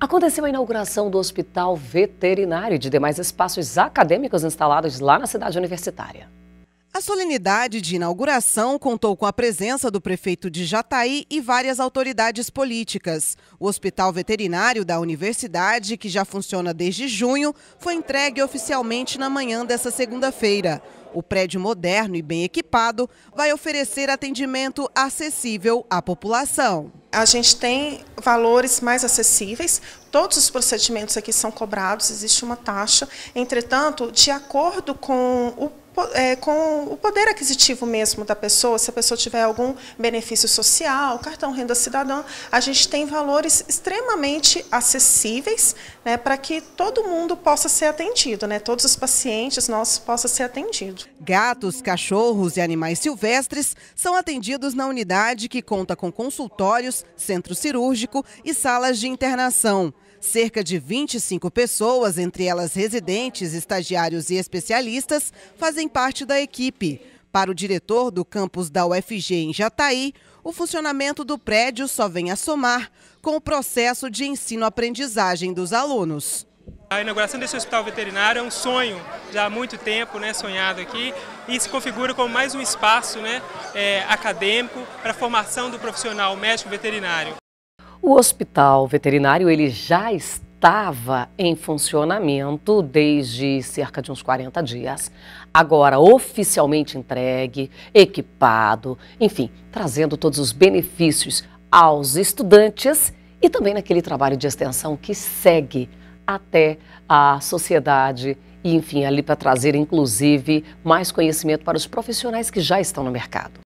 Aconteceu a inauguração do Hospital Veterinário e de demais espaços acadêmicos instalados lá na cidade universitária. A solenidade de inauguração contou com a presença do prefeito de Jataí e várias autoridades políticas. O Hospital Veterinário da Universidade, que já funciona desde junho, foi entregue oficialmente na manhã dessa segunda-feira. O prédio moderno e bem equipado vai oferecer atendimento acessível à população. A gente tem valores mais acessíveis, todos os procedimentos aqui são cobrados, existe uma taxa. Entretanto, de acordo com o é, com o poder aquisitivo mesmo da pessoa, se a pessoa tiver algum benefício social, cartão renda cidadã, a gente tem valores extremamente acessíveis né, para que todo mundo possa ser atendido, né, todos os pacientes nossos possam ser atendidos. Gatos, cachorros e animais silvestres são atendidos na unidade que conta com consultórios, centro cirúrgico e salas de internação. Cerca de 25 pessoas, entre elas residentes, estagiários e especialistas, fazem parte da equipe. Para o diretor do campus da UFG em Jataí, o funcionamento do prédio só vem a somar com o processo de ensino-aprendizagem dos alunos. A inauguração desse hospital veterinário é um sonho já há muito tempo né, sonhado aqui e se configura como mais um espaço né, é, acadêmico para a formação do profissional médico veterinário. O hospital veterinário ele já estava em funcionamento desde cerca de uns 40 dias, agora oficialmente entregue, equipado, enfim, trazendo todos os benefícios aos estudantes e também naquele trabalho de extensão que segue até a sociedade e, enfim, ali para trazer, inclusive, mais conhecimento para os profissionais que já estão no mercado.